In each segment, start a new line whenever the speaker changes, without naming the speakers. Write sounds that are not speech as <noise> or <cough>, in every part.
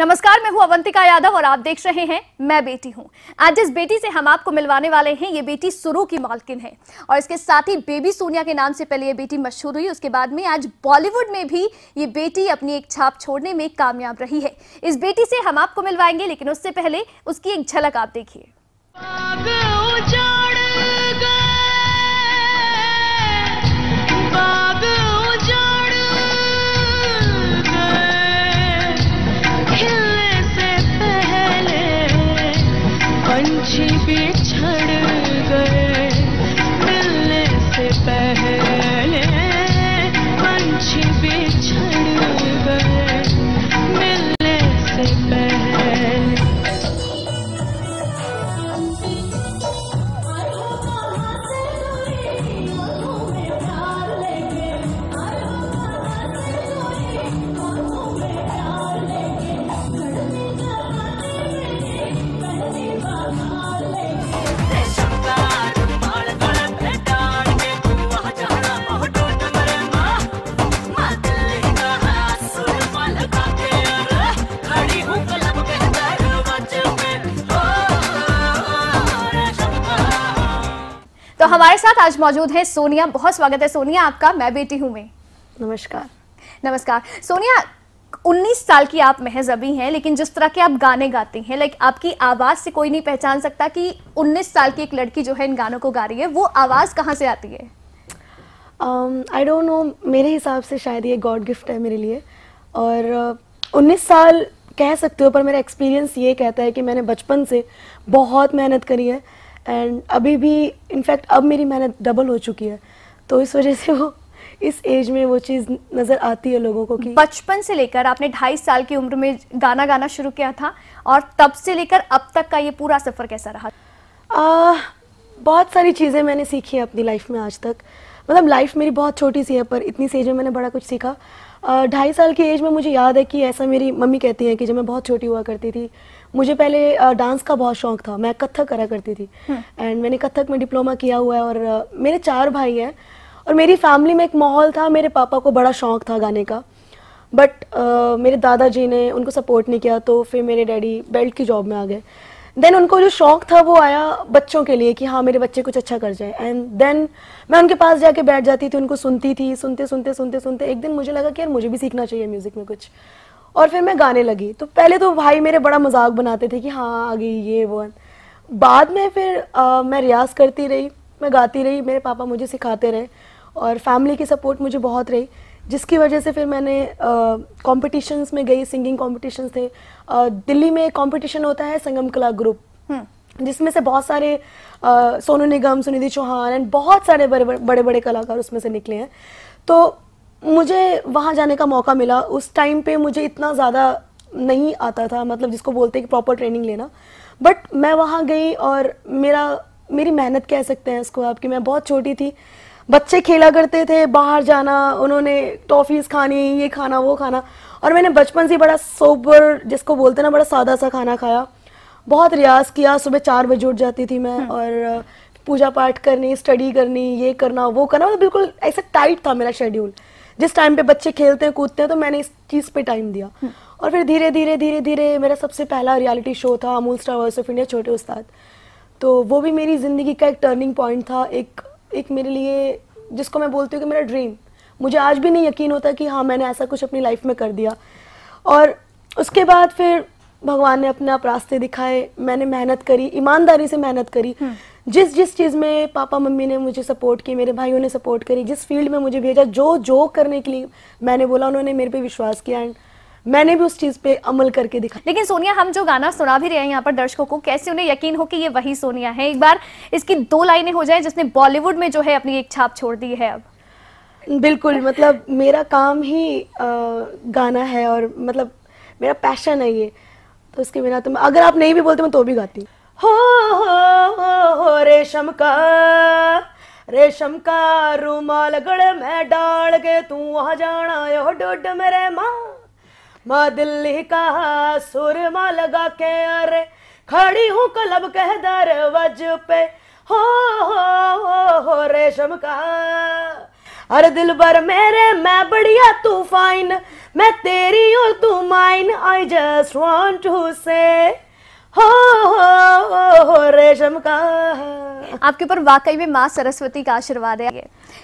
नमस्कार मैं हूं अवंतिका यादव और आप देख रहे हैं मैं बेटी हूं आज जिस बेटी से हम आपको मिलवाने वाले हैं ये बेटी सुरु की मालकिन है और इसके साथ ही बेबी सोनिया के नाम से पहले ये बेटी मशहूर हुई उसके बाद में आज बॉलीवुड में भी ये बेटी अपनी एक छाप छोड़ने में कामयाब रही है इस बेटी से हम आपको मिलवाएंगे लेकिन उससे पहले उसकी एक झलक आप देखिए हमारे साथ आज मौजूद है सोनिया बहुत स्वागत है सोनिया आपका मैं बेटी हूँ मैं नमस्कार नमस्कार सोनिया 19 साल की आप महज अभी हैं लेकिन जिस तरह के आप गाने गाती हैं लाइक आपकी आवाज़ से कोई नहीं पहचान सकता कि 19 साल की एक लड़की जो है इन गानों को गा रही है वो आवाज़ कहाँ से आती है
आई डोंट नो मेरे हिसाब से शायद ये गॉड गिफ्ट है मेरे लिए और uh, उन्नीस साल कह सकते हो पर मेरा एक्सपीरियंस ये कहता है कि मैंने बचपन से बहुत मेहनत करी है एंड अभी भी इनफैक्ट अब मेरी मेहनत डबल हो चुकी है तो इस वजह से वो इस एज में वो चीज़ नज़र आती है लोगों को कि
बचपन से लेकर आपने ढाई साल की उम्र में गाना गाना शुरू किया था और तब से लेकर अब तक का ये पूरा सफ़र कैसा रहा
आ, बहुत सारी चीज़ें मैंने सीखी हैं अपनी लाइफ में आज तक मतलब लाइफ मेरी बहुत छोटी सी है पर इतनी सी एज में मैंने बड़ा कुछ सीखा ढाई साल की एज में मुझे याद है कि ऐसा मेरी मम्मी कहती है कि जब मैं बहुत छोटी हुआ करती थी मुझे पहले डांस का बहुत शौक था मैं कथक करा करती थी एंड हम्म। मैंने कथक में डिप्लोमा किया हुआ है और मेरे चार भाई हैं और मेरी फैमिली में एक माहौल था मेरे पापा को बड़ा शौक था गाने का बट uh, मेरे दादाजी ने उनको सपोर्ट नहीं किया तो फिर मेरे डैडी बेल्ट की जॉब में आ गए देन उनको जो शौक था वो आया बच्चों के लिए कि हाँ मेरे बच्चे कुछ अच्छा कर जाए एंड देन मैं उनके पास जाके बैठ जाती थी उनको सुनती थी सुनते सुनते सुनते सुनते एक दिन मुझे लगा कि यार मुझे भी सीखना चाहिए म्यूज़िक में कुछ और फिर मैं गाने लगी तो पहले तो भाई मेरे बड़ा मजाक बनाते थे कि हाँ आ गई ये वो बाद में फिर आ, मैं रियाज़ करती रही मैं गाती रही मेरे पापा मुझे सिखाते रहे और फैमिली की सपोर्ट मुझे बहुत रही जिसकी वजह से फिर मैंने कॉम्पिटिशन्स में गई सिंगिंग कॉम्पिटिशन्स थे आ, दिल्ली में एक कॉम्पिटिशन होता है संगम कला ग्रुप हम्म। जिसमें से बहुत सारे सोनू निगम सुनिधि चौहान एंड बहुत सारे बड़े बड़े बड़े कलाकार उसमें से निकले हैं तो मुझे वहाँ जाने का मौका मिला उस टाइम पे मुझे इतना ज़्यादा नहीं आता था मतलब जिसको बोलते हैं कि प्रॉपर ट्रेनिंग लेना बट मैं वहाँ गई और मेरा मेरी मेहनत कह सकते हैं इसको आप कि मैं बहुत छोटी थी बच्चे खेला करते थे बाहर जाना उन्होंने टॉफ़ीज़ खानी ये खाना वो खाना और मैंने बचपन से बड़ा सोबर जिसको बोलते ना बड़ा सादा सा खाना खाया बहुत रियाज़ किया सुबह चार बजे उठ जाती थी मैं हम्म। और पूजा पाठ करनी स्टडी करनी ये करना वो करना मतलब बिल्कुल ऐसा टाइट था मेरा शेड्यूल जिस टाइम पे बच्चे खेलते हैं कूदते हैं तो मैंने इस चीज़ पे टाइम दिया हम्म। और फिर धीरे धीरे धीरे धीरे मेरा सबसे पहला रियलिटी शो था Amul star voice of India Chhote Ustad तो वो भी मेरी ज़िंदगी का एक टर्निंग पॉइंट था एक एक मेरे लिए जिसको मैं बोलती हूँ कि मेरा ड्रीम मुझे आज भी नहीं यकीन होता कि हाँ मैंने ऐसा कुछ अपनी लाइफ में कर दिया और उसके बाद फिर भगवान ने अपने आप रास्ते दिखाए मैंने मेहनत करी ईमानदारी से मेहनत करी हम्म। जिस जिस चीज़ में पापा मम्मी ने मुझे सपोर्ट की मेरे भाइयों ने सपोर्ट करी जिस फील्ड में मुझे भेजा जो जो करने के लिए मैंने बोला उन्होंने मेरे पे विश्वास किया एंड मैंने भी उस चीज़ पे अमल करके दिखा लेकिन
सोनिया हम जो गाना सुना भी रहे हैं यहाँ पर दर्शकों को कैसे उन्हें यकीन हो कि ये वही सोनिया है एक बार इसकी दो लाइनें हो जाए जिसने बॉलीवुड में जो है अपनी एक छाप छोड़ दी है अब
बिल्कुल मतलब मेरा काम ही गाना है और मतलब मेरा पैशन है ये तो उसके बिना तो अगर आप नहीं भी बोलते मैं तो भी गाती हूँ हो, हो, हो रेशम का रेशम का रूमाल गड़ में डाल के तू वहां जाना यो डोड मेरे माँ माँ दिल्ली का सुरमा लगा के अरे खड़ी हूँ कलब कह दर वज पे हो
हो हो हो रेशम का अरे दिल भर मेरे मैं बढ़िया तू फाइन मैं तेरी और तू mine I just want
to say हो, हो, हो रेशम का आपके ऊपर
वाकई में माँ सरस्वती का आशीर्वाद है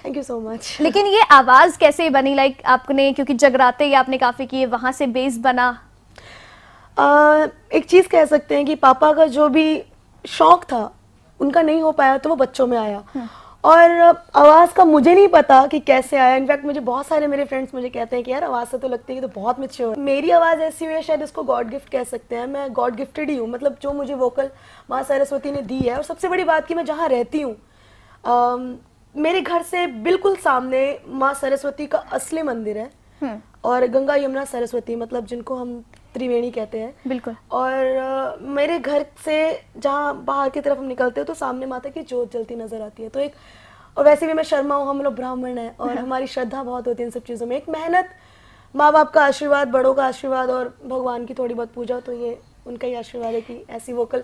थैंक यू सो मच
लेकिन ये आवाज़ कैसे बनी लाइक आपने क्योंकि जगराते ही आपने काफ़ी किए वहां से बेस बना
आ, एक चीज़ कह सकते हैं कि पापा का जो भी शौक था उनका नहीं हो पाया तो वो बच्चों में आया हम्म। और आवाज़ का मुझे नहीं पता कि कैसे आया इनफैक्ट मुझे बहुत सारे मेरे फ्रेंड्स मुझे कहते हैं कि यार आवाज़ से तो लगती है कि तो बहुत मेच्योर मेरी आवाज़ ऐसी हुई है शायद इसको गॉड गिफ्ट कह सकते हैं मैं गॉड गिफ्टेड ही हूँ मतलब जो मुझे वोकल माँ सरस्वती ने दी है और सबसे बड़ी बात कि मैं जहाँ रहती हूँ मेरे घर से बिल्कुल सामने माँ सरस्वती का असली मंदिर है हम्म। और गंगा यमुना सरस्वती मतलब जिनको हम त्रिवेणी कहते हैं बिल्कुल और मेरे घर से जहाँ बाहर की तरफ हम निकलते हैं तो सामने माता की जोत जलती नजर आती है तो एक और वैसे भी मैं शर्मा हूँ हम लोग ब्राह्मण हैं और हाँ। हमारी श्रद्धा बहुत होती है इन सब चीज़ों में एक मेहनत माँ बाप का आशीर्वाद बड़ों का आशीर्वाद और भगवान की थोड़ी बहुत पूजा तो ये उनका ही आशीर्वाद है कि ऐसी वोकल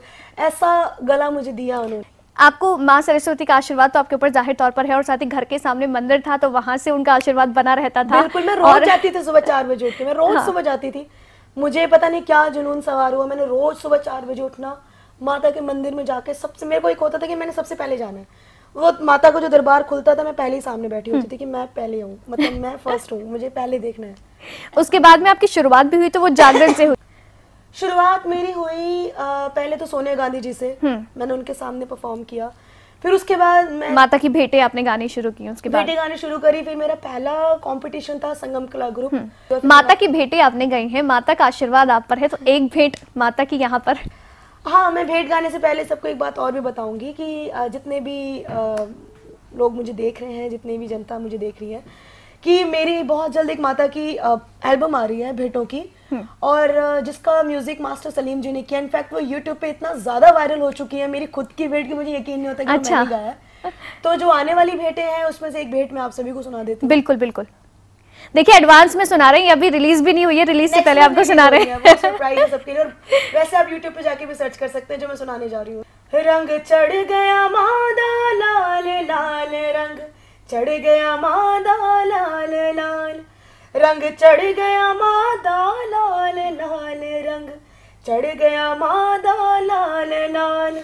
ऐसा गला मुझे दिया उन्होंने आपको माँ
सरस्वती का आशीर्वाद तो आपके ऊपर जाहिर तौर पर है और साथ ही घर के सामने मंदिर था तो वहाँ से उनका आशीर्वाद बना रहता था बिल्कुल मैं रोज और... जाती
थी सुबह चार बजे उठ के मैं रोज हाँ। सुबह जाती थी मुझे पता नहीं क्या जुनून सवार हुआ मैंने रोज़ सुबह चार बजे उठना माता के मंदिर में जाके सबसे मेरे को एक होता था कि मैंने सबसे पहले जाना है वो माता को जो दरबार खुलता था मैं पहले ही सामने बैठी होती थी कि मैं पहले हूँ मतलब मैं फर्स्ट हूँ मुझे पहले देखना है
उसके बाद में आपकी शुरुआत भी हुई तो वो जागरण से हुई
शुरुआत मेरी हुई आ, पहले तो सोनिया गांधी जी से हम्म। मैंने उनके सामने परफॉर्म किया फिर उसके बाद मैं
माता की भेटे आपने गाने शुरू किए उसके बाद
गाने शुरू करी फिर मेरा पहला कंपटीशन था संगम कला ग्रुप हम्म। माता
की भेटे आपने गई हैं माता का आशीर्वाद आप पर है तो एक भेंट माता की यहाँ पर
हाँ मैं भेंट गाने से पहले सबको एक बात और भी बताऊंगी कि जितने भी लोग मुझे देख रहे हैं जितनी भी जनता मुझे देख रही है कि मेरी बहुत जल्द एक माता की एल्बम आ रही है भेंटों की <laughs> और जिसका म्यूजिक मास्टर सलीम जी ने किया इनफैक्ट वो यूट्यूब पे इतना ज्यादा वायरल हो चुकी है मेरी खुद की भेंट की मुझे यकीन नहीं होता कि अच्छा। मैंने गाया तो जो आने वाली भेंटें हैं उसमें से एक भेंट मैं आप सभी को सुना देती हूँ
बिल्कुल बिल्कुल देखिए एडवांस में सुना रहे हैं अभी रिलीज भी नहीं हुई है रिलीज से पहले आपको सुना रहे हैं
वैसे आप यूट्यूब पे जाके भी सर्च कर सकते हैं जो मैं सुनाने जा रही हूँ रंग चढ़ गया मादा
लाल लाल रंग चढ़ गया मादा लाल लाल ਰੰਗ ਚੜ ਗਿਆ ਮਾਦਾ ਦਾ ਲਾਲ ਲਾਲ ਰੰਗ ਚੜ ਗਿਆ ਮਾਦਾ ਦਾ ਲਾਲ ਲਾਲ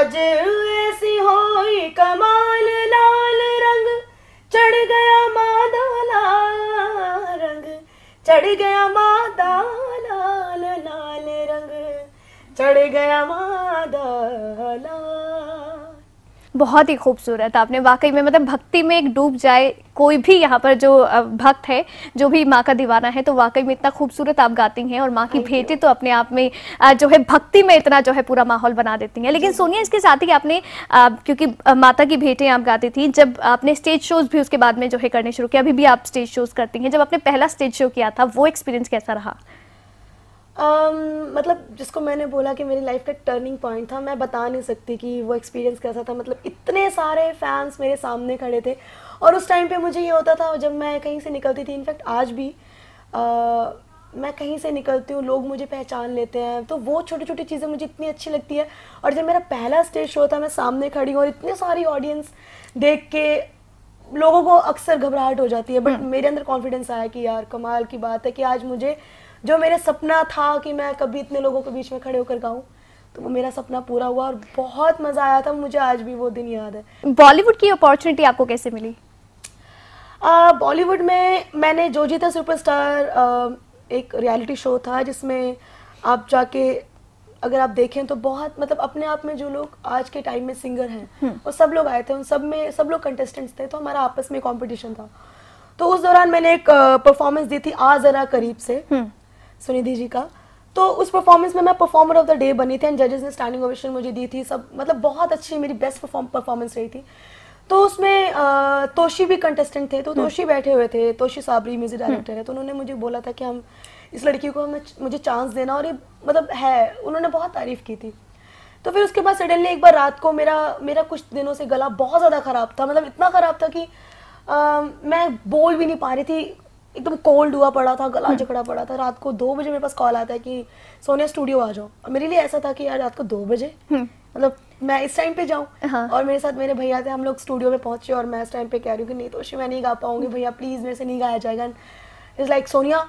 ਅਜ ਐਸੀ ਹੋਈ ਕਮਾਲ ਲਾਲ ਰੰਗ ਚੜ ਗਿਆ ਮਾਦਾ ਦਾ ਲਾਲ ਰੰਗ ਚੜ ਗਿਆ ਮਾਦਾ ਦਾ ਲਾਲ ਲਾਲ ਰੰਗ ਚੜ ਗਿਆ ਮਾਂ
बहुत ही खूबसूरत आपने वाकई में मतलब भक्ति में एक डूब जाए कोई भी यहाँ पर जो भक्त है जो भी माँ का दीवाना है तो वाकई में इतना खूबसूरत आप गाती हैं और माँ की भेटे तो अपने आप में जो है भक्ति में इतना जो है पूरा माहौल बना देती हैं लेकिन सोनिया इसके साथ ही आपने क्योंकि माता की भेंटें आप गाती थी जब आपने स्टेज शोज भी उसके बाद में जो है करने शुरू किया अभी भी आप स्टेज शोज करती हैं जब आपने पहला स्टेज शो किया था वो एक्सपीरियंस कैसा रहा
um, मतलब जिसको मैंने बोला कि मेरी लाइफ का टर्निंग पॉइंट था मैं बता नहीं सकती कि वो एक्सपीरियंस कैसा था मतलब इतने सारे फैंस मेरे सामने खड़े थे और उस टाइम पे मुझे ये होता था जब मैं कहीं से निकलती थी इनफैक्ट आज भी आ, uh, मैं कहीं से निकलती हूँ लोग मुझे पहचान लेते हैं तो वो छोटी छोटी चीज़ें मुझे इतनी अच्छी लगती है और जब मेरा पहला स्टेज शो था मैं सामने खड़ी हूँ और इतनी सारी ऑडियंस देख के लोगों को अक्सर घबराहट हो जाती है बट hmm. मेरे अंदर कॉन्फिडेंस आया कि यार कमाल की बात है कि आज मुझे जो मेरा सपना था कि मैं कभी इतने लोगों के बीच में खड़े होकर गाऊँ तो वो मेरा सपना पूरा हुआ और बहुत मज़ा आया था मुझे आज भी वो दिन याद है बॉलीवुड की अपॉर्चुनिटी आपको कैसे मिली बॉलीवुड में मैंने जो जीता सुपरस्टार एक रियलिटी शो था जिसमें आप जाके अगर आप देखें तो बहुत मतलब अपने आप में जो लोग आज के टाइम में सिंगर हैं हम्म। वो सब लोग आए थे उन सब में सब लोग कंटेस्टेंट्स थे तो हमारा आपस में कंपटीशन था तो उस दौरान मैंने एक परफॉर्मेंस दी थी आ जरा करीब से हम्म। सुनिधि जी का तो उस परफॉर्मेंस में मैं परफॉर्मर ऑफ द डे बनी थी एंड जजेस ने स्टैंडिंग ओवेशन मुझे दी थी सब मतलब बहुत अच्छी मेरी बेस्ट परफॉर्मेंस रही थी तो उसमें तोशी भी कंटेस्टेंट थे तो हम्म। तोशी बैठे हुए थे Toshi Sabri music hmm. Director है तो उन्होंने मुझे बोला था कि हम इस लड़की को हमें मुझे चांस देना और ये मतलब है उन्होंने बहुत तारीफ़ की थी तो फिर उसके बाद सडनली एक बार रात को मेरा मेरा कुछ दिनों से गला बहुत ज़्यादा ख़राब था मतलब इतना ख़राब था कि आ, मैं बोल भी नहीं पा रही थी एकदम कोल्ड हुआ पड़ा था गला हम्म। जकड़ा पड़ा था रात को दो बजे मेरे पास कॉल आता है कि सोनिया स्टूडियो आ जाओ मेरे लिए ऐसा था कि यार रात को दो बजे हम्म। मतलब मैं इस टाइम पे जाऊँ हाँ। और मेरे साथ मेरे भैया थे हम लोग स्टूडियो में पहुंचे और मैं इस टाइम पे कह रही हूँ कि नहीं तो मैं नहीं गा पाऊंगी हम्म। भैया प्लीज़ मेरे से नहीं गाया जाएगा इज लाइक सोनिया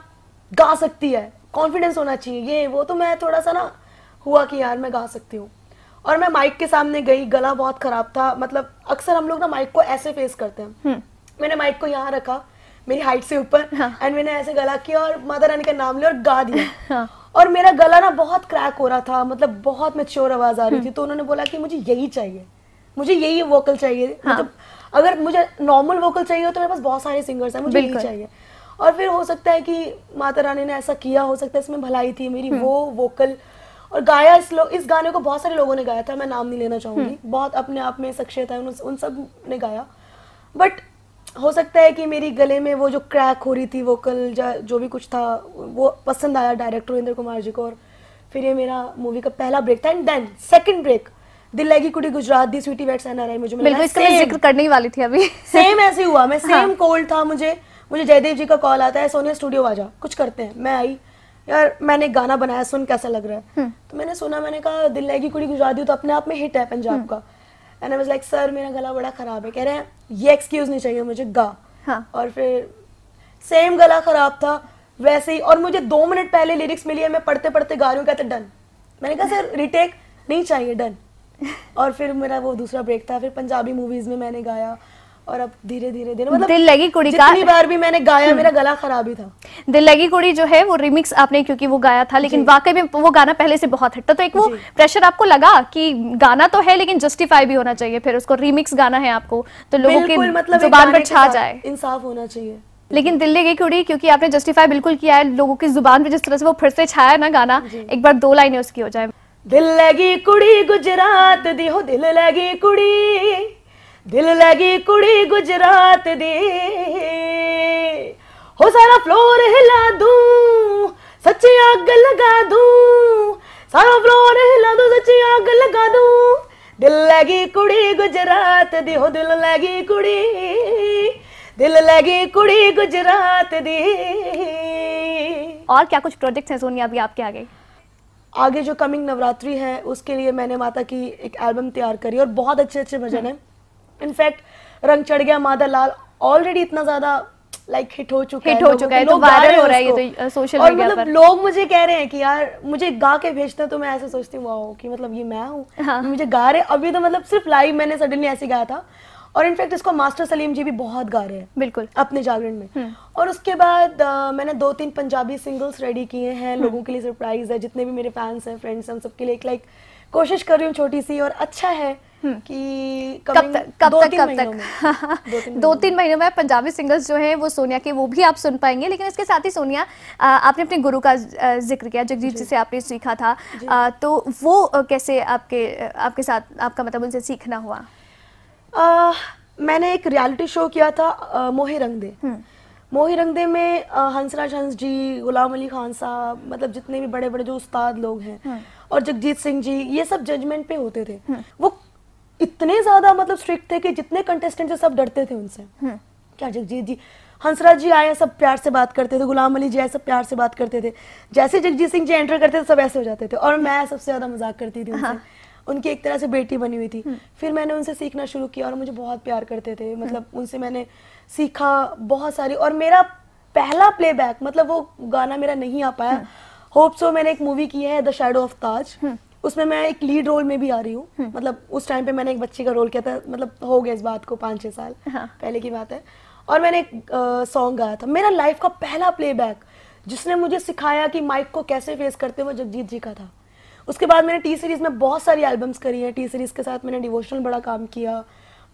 गा सकती है कॉन्फिडेंस होना चाहिए ये वो तो मैं थोड़ा सा ना हुआ कि यार मैं गा सकती हूँ और मैं माइक के सामने गई गला बहुत खराब था मतलब अक्सर हम लोग ना माइक को ऐसे फेस करते हैं मैंने माइक को यहाँ रखा मेरी हाइट से ऊपर एंड हाँ। मैंने ऐसे गला किया और माता रानी का नाम लिया और गा दिया हाँ। और मेरा गला ना बहुत क्रैक हो रहा था मतलब बहुत मेच्योर आवाज आ रही थी हाँ। तो उन्होंने बोला कि मुझे यही चाहिए मुझे यही वोकल चाहिए हाँ. मतलब अगर मुझे नॉर्मल वोकल चाहिए हो तो मेरे पास बहुत सारे सिंगर्स हैं मुझे यही चाहिए और फिर हो सकता है कि माता रानी ने ऐसा किया हो सकता है इसमें भलाई थी मेरी हम्म। वो वोकल और गाया इस इस गाने को बहुत सारे लोगों ने गाया था मैं नाम नहीं लेना चाहूंगी हम्म। बहुत अपने आप में शख्सियत है उन, उन सब ने गाया बट हो सकता है कि मेरी गले में वो जो क्रैक हो रही थी वोकल या जो भी कुछ था वो पसंद आया डायरेक्टर इंद्र कुमार जी को और फिर ये मेरा मूवी का पहला ब्रेक था एंड देन सेकंड ब्रेक दिल लगी कुटी गुजरात दी स्वीटी वेट्स एनआरआई मुझे बिल्कुल इसका मैं जिक्र
करने ही वाली थी अभी सेम ऐसे हुआ मैं सेम हाँ.
कोल्ड था मुझे मुझे जयदेव जी का कॉल आता है सोनिया स्टूडियो आ जा कुछ करते हैं मैं आई यार मैंने गाना बनाया सुन कैसा लग रहा है हम्म। तो मैंने सुना मैंने कहा दिल लगी कुड़ी दी तो अपने आप में हिट है पंजाब हम्म। का एंड आई लाइक सर मेरा गला बड़ा ख़राब है कह रहे हैं ये एक्सक्यूज़ नहीं चाहिए मुझे गा हाँ. और फिर सेम गला ख़राब था वैसे ही और मुझे दो मिनट पहले लिरिक्स मिली है मैं पढ़ते पढ़ते गा रही हूँ कहते डन मैंने कहा सर रिटेक नहीं चाहिए डन <laughs> और फिर मेरा वो दूसरा ब्रेक था फिर पंजाबी मूवीज़ में मैंने गाया और अब धीरे धीरे धीरे मतलब दिल लगी कुड़ी का बार भी मैंने गाया हम्म। मेरा गला खराब ही था
दिल लगी कुड़ी जो है वो रिमिक्स आपने क्योंकि वो गाया था लेकिन वाकई में वो गाना पहले से बहुत था तो एक वो प्रेशर आपको लगा कि गाना तो है लेकिन जस्टिफाई भी होना चाहिए फिर उसको रिमिक्स गाना है आपको तो लोगों के मतलब जुबान पर छा जाए
इंसाफ होना चाहिए
लेकिन दिल्ली गई कुड़ी क्योंकि आपने जस्टिफाई बिल्कुल किया है लोगों की जुबान पर जिस तरह से वो फिर से छाया ना गाना एक बार दो लाइनें
उसकी हो जाए दिल लगी कुड़ी गुजरात दी हो दिल लगी कुड़ी दिल लगी कुड़ी गुजरात दी हो सारा फ्लोर हिला दू सची आग लगा दू सारा फ्लोर हिला दू सची आग लगा दू दिल लगी कुड़ी गुजरात दी हो दिल लगी कुड़ी दिल लगी कुड़ी गुजरात दी और क्या कुछ प्रोजेक्ट्स हैं सोनिया अभी आपके आगे आगे जो कमिंग नवरात्रि है उसके लिए मैंने माता की एक एल्बम तैयार करी और बहुत अच्छे अच्छे भजन हैं इनफैक्ट रंग चढ़ गया मादा लाल ऑलरेडी इतना ज्यादा लाइक like, हिट हो चुका हिट हो चुका है तो वायरल हो रहा है ये तो
सोशल uh, और मतलब
लोग मुझे कह रहे हैं कि यार मुझे गा के भेजते तो मैं ऐसे सोचती हूँ वाह कि मतलब ये मैं हूँ हाँ। मुझे गा रहे अभी तो मतलब सिर्फ लाइव मैंने सडनली ऐसे गाया था और इनफैक्ट इसको मास्टर सलीम जी भी बहुत गा रहे हैं बिल्कुल अपने जागरण में हम्म। और उसके बाद आ, uh, मैंने दो तीन पंजाबी सिंगल्स रेडी किए हैं हम्म। लोगों के लिए सरप्राइज है जितने भी मेरे फैंस हैं फ्रेंड्स हैं सबके लिए एक लाइक कोशिश कर रही हूँ छोटी सी और अच्छा है हम्म। कि कब तक कब तक कब तक हाँ,
दो तीन हाँ। महीनों में पंजाबी सिंगर्स जो हैं वो सोनिया के वो भी आप सुन पाएंगे लेकिन इसके साथ ही सोनिया आपने अपने गुरु का जिक्र किया जगजीत जी से आपने सीखा था तो वो कैसे आपके आपके साथ आपका मतलब उनसे सीखना हुआ
मैंने एक रियलिटी शो किया था मोहे रंग दे मोहे रंग दे में हंसराज हंस जी गुलाम अली खान साहब मतलब जितने भी बड़े बड़े जो उस्ताद लोग हैं हम्म। और जगजीत सिंह जी ये सब जजमेंट पे होते थे हम्म। वो इतने ज्यादा मतलब स्ट्रिक्ट थे कि जितने कंटेस्टेंट थे सब डरते थे उनसे हम्म। क्या जगजीत जी हंसराज जी आए सब प्यार से बात करते थे गुलाम अली जी आए सब प्यार से बात करते थे जैसे जगजीत सिंह जी एंटर करते थे सब ऐसे हो जाते थे और मैं सबसे ज्यादा मजाक करती थी हाँ। उनसे उनकी एक तरह से बेटी बनी हुई थी हम्म। फिर मैंने उनसे सीखना शुरू किया और मुझे बहुत प्यार करते थे हम्म। मतलब उनसे मैंने सीखा बहुत सारी और मेरा पहला प्लेबैक मतलब वो गाना मेरा नहीं आ पाया होप सो मैंने एक मूवी की है द शेडो ऑफ ताज उसमें मैं एक लीड रोल में भी आ रही हूँ हम्म। मतलब उस टाइम पे मैंने एक बच्चे का रोल किया था मतलब हो गया इस बात को पाँच छः साल हाँ. पहले की बात है और मैंने एक सॉन्ग गाया था मेरा लाइफ का पहला प्लेबैक जिसने मुझे सिखाया कि माइक को कैसे फेस करते हुए जगजीत जी का था उसके बाद मैंने टी सीरीज़ में बहुत सारी एल्बम्स करी हैं टी सीरीज़ के साथ मैंने डिवोशनल बड़ा काम किया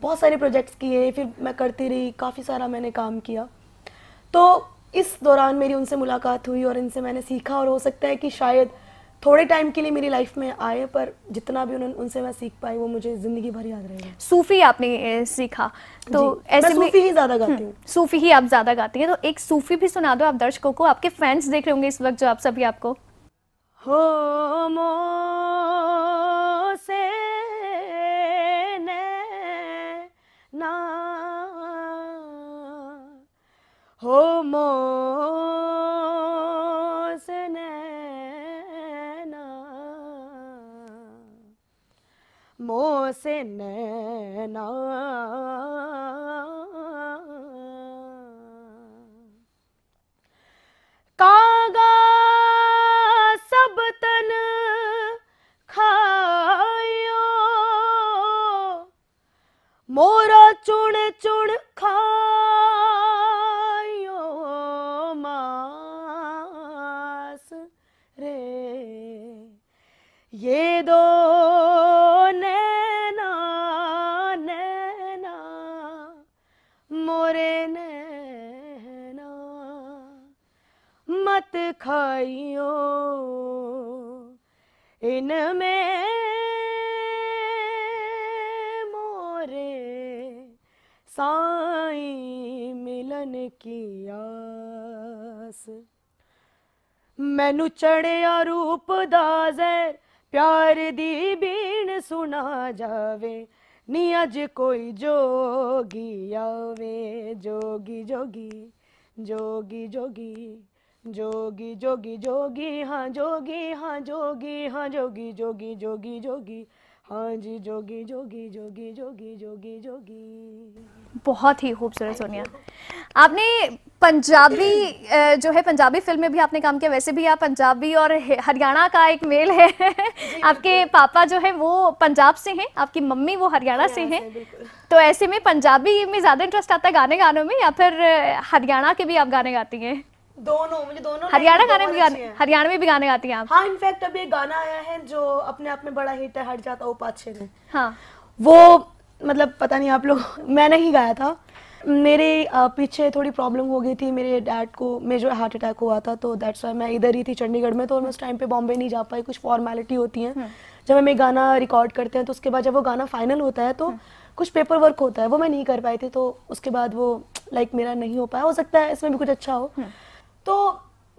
बहुत सारे प्रोजेक्ट्स किए फिर मैं करती रही काफ़ी सारा मैंने काम किया तो इस दौरान मेरी उनसे मुलाकात हुई और इनसे मैंने सीखा और हो सकता है कि शायद थोड़े टाइम के लिए मेरी लाइफ में आए पर जितना भी उन्होंने उनसे मैं सीख पाई वो मुझे जिंदगी भर याद रहेगा सूफी
आपने सीखा तो ऐसे में सूफी ही ज्यादा गाती हम्म, हूँ सूफी ही आप ज्यादा गाती हैं तो एक सूफी भी सुना दो आप दर्शकों को आपके फैंस देख रहे होंगे इस वक्त जो आप सभी आपको
हो मो से ना हो मो मोसे नैना ਮਿਲਨ ਕੀ ਆਸ ਮੈਨੂੰ ਚੜਿਆ ਰੂਪ ਦਾ ਜ਼ਹਿਰ
ਪਿਆਰ ਦੀ ਬੀਣ ਸੁਣਾ ਜਾਵੇ ਨੀ ਅਜ ਕੋਈ ਜੋਗੀ ਆਵੇ ਜੋਗੀ ਜੋਗੀ ਜੋਗੀ ਜੋਗੀ ਜੋਗੀ ਜੋਗੀ ਜੋਗੀ ਹਾਂ ਜੋਗੀ ਹਾਂ ਜੋਗੀ ਹਾਂ ਜੋਗੀ ਜੋਗੀ ਜੋਗੀ ਜੋਗੀ हाँ जी जोगी जोगी जोगी जोगी जोगी
जोगी बहुत ही खूबसूरत सोनिया आपने पंजाबी जो है पंजाबी फिल्म में भी आपने काम किया वैसे भी आप पंजाबी और हरियाणा का एक मेल है आपके पापा जो है वो पंजाब से हैं आपकी मम्मी वो हरियाणा से हैं तो ऐसे में पंजाबी में ज़्यादा इंटरेस्ट आता है गाने गानों में या फिर हरियाणा के भी आप गाने गाती हैं
दोनों मुझे दोनों हरियाणा गाने भी गाने हरियाणा में भी गाने गाती हैं आप हाँ इनफैक्ट अभी एक गाना आया है जो अपने आप में बड़ा हिट है हट जाता उपाक्षे ने हाँ वो मतलब पता नहीं आप लोग मैंने ही गाया था मेरे पीछे थोड़ी प्रॉब्लम हो गई थी मेरे डैड को मेजर हार्ट अटैक हुआ था तो दैट्स वाई मैं इधर ही थी चंडीगढ़ में तो मैं उस टाइम पे बॉम्बे नहीं जा पाई कुछ फॉर्मेलिटी होती हैं हम्म। जब हम एक गाना रिकॉर्ड करते हैं तो उसके बाद जब वो गाना फाइनल होता है तो हम्म। कुछ पेपर वर्क होता है वो मैं नहीं कर पाई थी तो उसके बाद वो लाइक मेरा नहीं हो पाया हो सकता है इसमें भी कुछ अच्छा हो हम्म। तो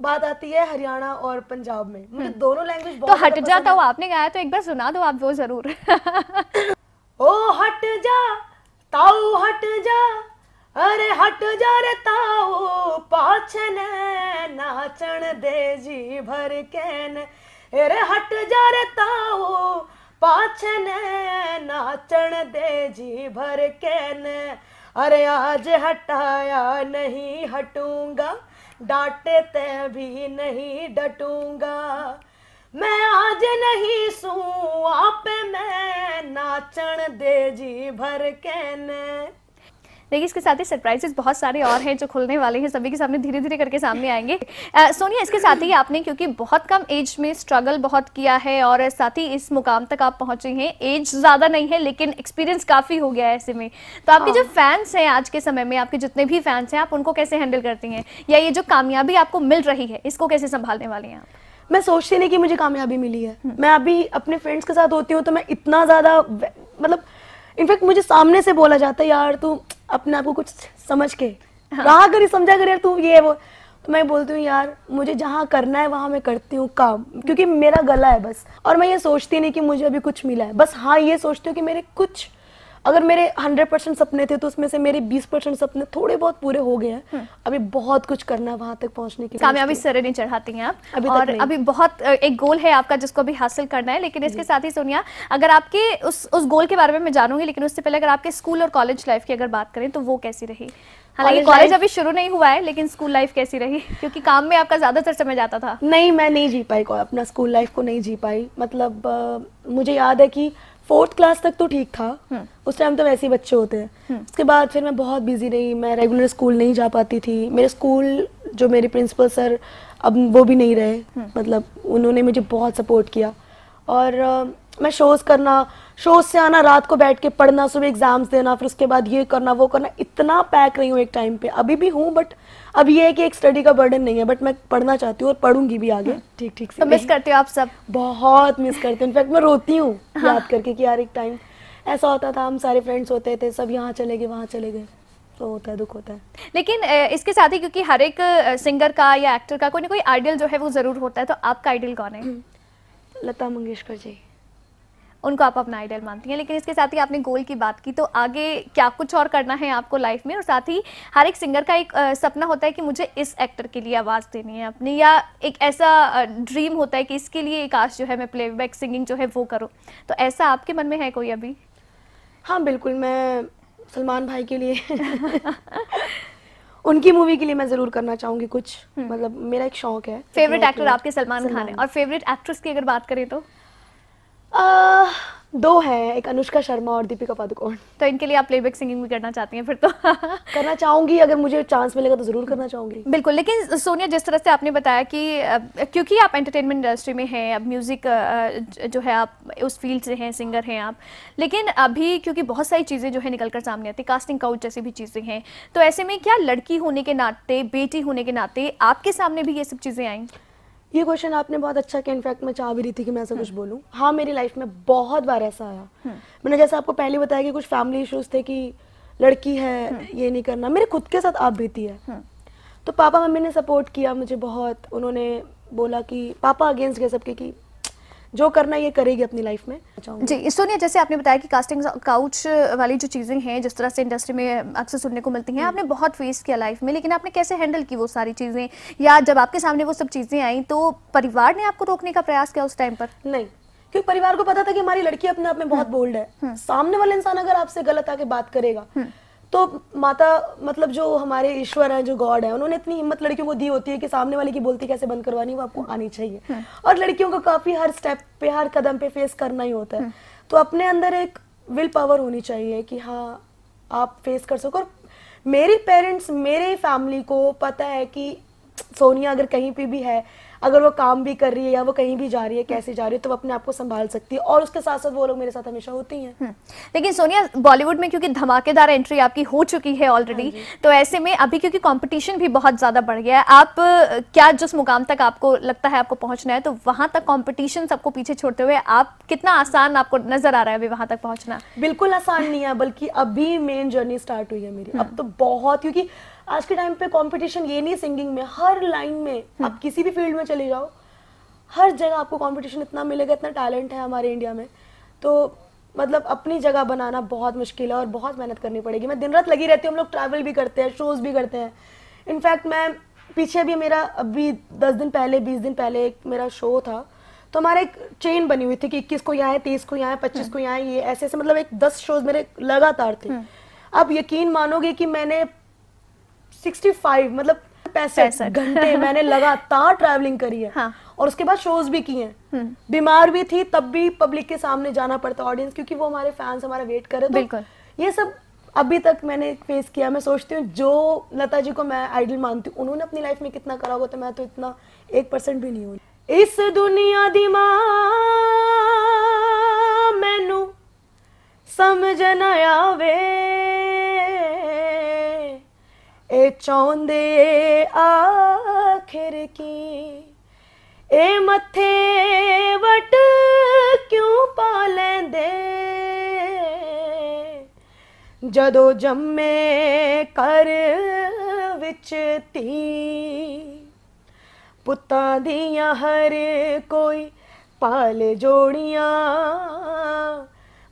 बात आती है हरियाणा और पंजाब में मुझे हम्म। दोनों लैंग्वेज तो हट जाता हूँ तो
आपने गाया तो एक बार सुना दो आप वो जरूर <laughs>
ओ हट जा ताऊ हट जा अरे हट जा रे ताऊ पाछन नाचन दे जी भर कैन अरे हट जा रे ताऊ पाछन नाचन दे जी भर कैन अरे आज हटाया नहीं हटूंगा ते भी नहीं डटूंगा मैं आज
नहीं सू आप मैं नाचन दे जी भर के ने
देखिए इसके साथ ही सरप्राइजेस बहुत सारे और हैं जो खुलने वाले हैं सभी के सामने धीरे धीरे करके सामने आएंगे सोनिया इसके साथ ही आपने क्योंकि बहुत कम एज में स्ट्रगल बहुत किया है और साथ ही इस मुकाम तक आप पहुंचे हैं एज ज़्यादा नहीं है लेकिन एक्सपीरियंस काफ़ी हो गया है ऐसे में तो आपके जो फैंस हाँ। हैं आज के समय में आपके जितने भी फैंस हैं आप उनको कैसे हैंडल करती हैं या ये जो कामयाबी आपको मिल रही है इसको कैसे संभालने वाले हैं आप
मैं सोचती नहीं कि मुझे कामयाबी मिली है हम्म। मैं अभी अपने फ्रेंड्स के साथ होती हूँ तो मैं इतना ज़्यादा मतलब इनफैक्ट मुझे सामने से बोला जाता है यार तू अपने आप को कुछ समझ के हाँ। रहा करी समझा कर यार तू ये है वो तो मैं बोलती हूँ यार मुझे जहाँ करना है वहाँ मैं करती हूँ काम क्योंकि मेरा गला है बस और मैं ये सोचती नहीं कि मुझे अभी कुछ मिला है बस हाँ ये सोचती हूँ कि मेरे कुछ अगर मेरे 100 परसेंट सपने थे तो उसमें से मेरे 20 परसेंट सपने थोड़े बहुत पूरे हो गए हैं हम्म। अभी बहुत कुछ करना है वहां तक पहुंचने के लिए कामयाबी
सर नहीं चढ़ाती हैं आप अभी और अभी बहुत एक गोल है आपका जिसको अभी हासिल करना है लेकिन इसके साथ ही सोनिया अगर आपके उस उस गोल के बारे में मैं जानूंगी लेकिन उससे पहले अगर आपके स्कूल और कॉलेज लाइफ की अगर बात करें तो वो कैसी रही हालांकि कॉलेज अभी शुरू नहीं हुआ है लेकिन स्कूल लाइफ कैसी
रही क्योंकि काम में आपका ज्यादातर समय जाता था नहीं मैं नहीं जी पाई अपना स्कूल लाइफ को नहीं जी पाई मतलब आ, मुझे याद है कि फोर्थ क्लास तक तो ठीक था हम्म। उस टाइम तो वैसे ही बच्चे होते हैं हम्म। उसके बाद फिर मैं बहुत बिजी रही मैं रेगुलर स्कूल नहीं जा पाती थी मेरे स्कूल जो मेरे प्रिंसिपल सर अब वो भी नहीं रहे हम्म। मतलब उन्होंने मुझे बहुत सपोर्ट किया और uh, मैं शोज़ करना शोज़ से आना रात को बैठ के पढ़ना सुबह एग्ज़ाम्स देना फिर उसके बाद ये करना वो करना इतना पैक रही हूँ एक टाइम पे अभी भी हूँ बट अब ये है कि एक स्टडी का बर्डन नहीं है बट मैं पढ़ना चाहती हूँ और पढ़ूंगी भी आगे हाँ, ठीक ठीक तो से मिस करते हो आप सब बहुत मिस <laughs> करते हूँ इनफैक्ट मैं रोती हूँ हाँ। याद करके कि यार एक टाइम ऐसा होता था हम सारे फ्रेंड्स होते थे सब यहाँ चले गए वहाँ चले गए तो होता है दुख होता है
लेकिन इसके
साथ ही क्योंकि हर एक
सिंगर का या एक्टर का कोई ना कोई आइडियल जो है वो ज़रूर होता है तो आपका आइडियल कौन है लता मंगेशकर जी उनको आप अपना आइडल मानती हैं लेकिन इसके साथ ही आपने गोल की बात की तो आगे क्या कुछ और करना है आपको लाइफ में और साथ ही हर एक सिंगर का एक सपना होता है कि मुझे इस एक्टर के लिए आवाज़ देनी है अपनी या एक ऐसा ड्रीम होता है कि इसके लिए एक आश जो है मैं प्लेबैक सिंगिंग जो है वो करूँ तो ऐसा आपके मन में है कोई अभी हाँ बिल्कुल मैं
सलमान भाई के लिए <laughs> उनकी मूवी के लिए मैं जरूर करना चाहूंगी कुछ हम्म। मतलब मेरा एक शौक है फेवरेट एक्टर आपके सलमान खान है और फेवरेट एक्ट्रेस की अगर बात करें तो दो हैं एक अनुष्का शर्मा और दीपिका पादुकोण तो इनके लिए आप प्लेबैक सिंगिंग भी करना चाहती हैं फिर तो <laughs> करना चाहूंगी अगर मुझे चांस मिलेगा तो जरूर करना चाहूंगी बिल्कुल
लेकिन सोनिया जिस तरह से आपने बताया कि क्योंकि आप एंटरटेनमेंट इंडस्ट्री में हैं अब म्यूजिक जो है आप उस फील्ड से हैं सिंगर हैं आप लेकिन अभी क्योंकि बहुत सारी चीज़ें जो है निकल कर सामने आती कास्टिंग काउच जैसी भी चीज़ें हैं तो ऐसे में क्या लड़की होने के नाते बेटी होने के नाते
आपके सामने भी ये सब चीज़ें आएंगी ये क्वेश्चन आपने बहुत अच्छा किया इनफैक्ट मैं चाह भी रही थी कि मैं ऐसा कुछ बोलूँ हाँ मेरी लाइफ में बहुत बार ऐसा आया हम्म. मैंने जैसे आपको पहले बताया कि कुछ फैमिली इश्यूज थे कि लड़की है हम्म. ये नहीं करना मेरे खुद के साथ आप बीती है हम्म. तो पापा मम्मी ने सपोर्ट किया मुझे बहुत उन्होंने बोला कि पापा अगेंस्ट गए सबके कि जो करना ये करेगी अपनी लाइफ में जी सोनिया जैसे आपने बताया कि कास्टिंग काउच वाली जो चीज़ें हैं
जिस तरह से इंडस्ट्री में अक्सर सुनने को मिलती हैं हम्म। आपने बहुत फेस किया लाइफ में लेकिन आपने कैसे हैंडल की वो सारी चीज़ें या जब आपके सामने वो सब चीज़ें आई तो परिवार ने आपको रोकने का प्रयास किया उस टाइम पर नहीं
क्योंकि परिवार को पता था कि हमारी लड़की अपने आप में बहुत बोल्ड हम्म। है हम्म। सामने वाला इंसान अगर आपसे गलत आके बात करेगा तो माता मतलब जो हमारे ईश्वर हैं जो गॉड है उन्होंने इतनी हिम्मत लड़कियों को दी होती है कि सामने वाले की बोलती कैसे बंद करवानी वो आपको आनी चाहिए हाँ। और लड़कियों को काफी हर स्टेप पे हर कदम पे फेस करना ही होता है हाँ। तो अपने अंदर एक विल पावर होनी चाहिए कि हाँ आप फेस कर सको और मेरी पेरेंट्स मेरे फैमिली को पता है कि सोनिया अगर कहीं पे भी है अगर वो काम भी कर रही है या वो कहीं भी जा रही है हम्म। कैसे जा रही है तो वो अपने आप को संभाल सकती है और उसके साथ साथ वो लोग मेरे साथ हमेशा होती हैं हम्म। लेकिन सोनिया बॉलीवुड में क्योंकि
धमाकेदार एंट्री आपकी हो चुकी है ऑलरेडी हाँ तो ऐसे में अभी क्योंकि कॉम्पिटिशन भी बहुत ज़्यादा बढ़ गया है आप क्या जिस मुकाम तक आपको लगता है आपको पहुंचना है तो वहां तक कॉम्पिटिशन सबको पीछे छोड़ते
हुए आप कितना आसान आपको नजर आ रहा है अभी वहां तक पहुंचना बिल्कुल आसान नहीं है बल्कि अभी मेन जर्नी स्टार्ट हुई है मेरी अब हम्म। तो बहुत क्योंकि आज के टाइम पे कंपटीशन ये नहीं सिंगिंग में हर लाइन में हम्म। आप किसी भी फील्ड में चले जाओ हर जगह आपको कंपटीशन इतना मिलेगा इतना टैलेंट है हमारे इंडिया में तो मतलब अपनी जगह बनाना बहुत मुश्किल है और बहुत मेहनत करनी पड़ेगी मैं दिन रात लगी रहती हूँ हम लोग ट्रैवल भी करते हैं शोज़ भी करते हैं इनफैक्ट मैं पीछे भी मेरा अभी दस दिन पहले बीस दिन पहले एक मेरा शो था तो हमारा एक चेन बनी हुई थी कि इक्कीस को यहाँ है तेईस को यहाँ है पच्चीस हम्म। को यहाँ है ये ऐसे ऐसे मतलब एक दस शोज मेरे लगातार थे हम्म। अब यकीन मानोगे कि मैंने 65 मतलब पैसे घंटे <laughs> मैंने लगातार ट्रैवलिंग करी है हाँ. और उसके बाद शोज भी किए हैं हम्म। बीमार भी थी तब भी पब्लिक के सामने जाना पड़ता ऑडियंस क्योंकि वो हमारे फैंस हमारा वेट कर रहे थे तो ये सब अभी तक मैंने फेस किया मैं सोचती हूँ जो लता जी को मैं आइडल मानती हूँ उन्होंने अपनी लाइफ में कितना करा होगा तो मैं तो इतना एक परसेंट भी नहीं हूँ इस दुनिया दी
मैनू समझ न आवे ए चौंदे आखिर की ए मथे वट क्यों पा दे जदो ਜੰਮੇ कर विच ती
पुता दिया हर कोई पाले जोड़िया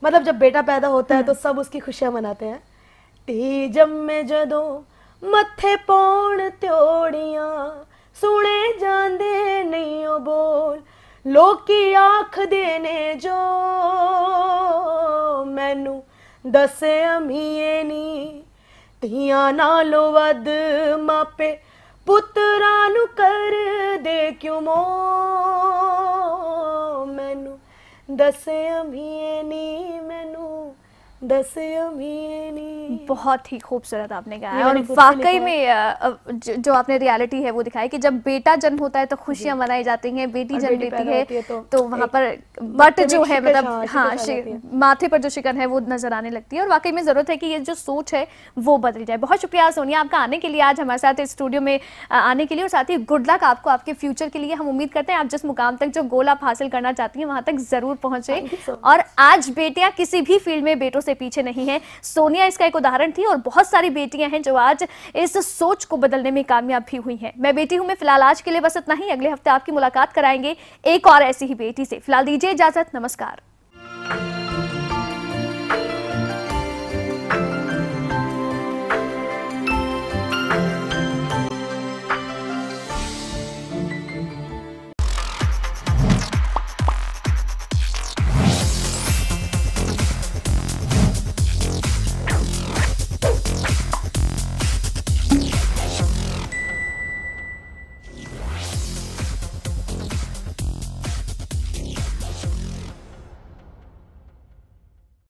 मतलब जब बेटा पैदा होता है हम्म। तो सब उसकी खुशियां मनाते हैं ती जम्मे जदों ਮੱਥੇ ਪੌਣ ਤਿਉੜੀਆਂ
ਸੁਣੇ ਜਾਂਦੇ ਨਹੀਂ ਉਹ ਬੋਲ ਲੋਕੀ ਆਖਦੇ ਨੇ ਜੋ ਮੈਨੂੰ ਦੱਸੇ ਅਮੀਏ ਨਹੀਂ ਧੀਆਂ ਨਾਲੋਂ ਵੱਧ ਮਾਪੇ ਪੁੱਤਰਾਂ ਨੂੰ ਕਰਦੇ ਕਿਉਂ ਮੋ ਮੈਨੂੰ ਦੱਸੇ ਅਮੀਏ ਨਹੀਂ ਮੈਨੂੰ बहुत
ही खूबसूरत आपने गाया और वाकई
में जो आपने रियलिटी है वो दिखाई कि जब बेटा जन्म होता है तो खुशियां मनाई जाती हैं बेटी जन्म लेती है तो, वहां तो वहाँ पर बट तो जो है मतलब हाँ माथे पर जो शिकन है वो नजर आने लगती है और वाकई में जरूरत है कि ये जो सोच है वो बदली जाए बहुत शुक्रिया सोनिया आपका आने के लिए आज हमारे साथ स्टूडियो में आने के लिए और साथ ही गुड लक आपको आपके फ्यूचर के लिए हम उम्मीद करते हैं आप जिस मुकाम तक जो गोल आप हासिल करना चाहती है वहां तक जरूर पहुंचे और आज बेटिया किसी भी फील्ड में बेटों से पीछे नहीं है सोनिया इसका एक उदाहरण थी और बहुत सारी बेटियां हैं जो आज इस सोच को बदलने में कामयाब भी हुई हैं मैं बेटी हूं मैं फिलहाल आज के लिए बस इतना ही अगले हफ्ते आपकी मुलाकात कराएंगे एक और ऐसी ही बेटी से फिलहाल दीजिए इजाजत नमस्कार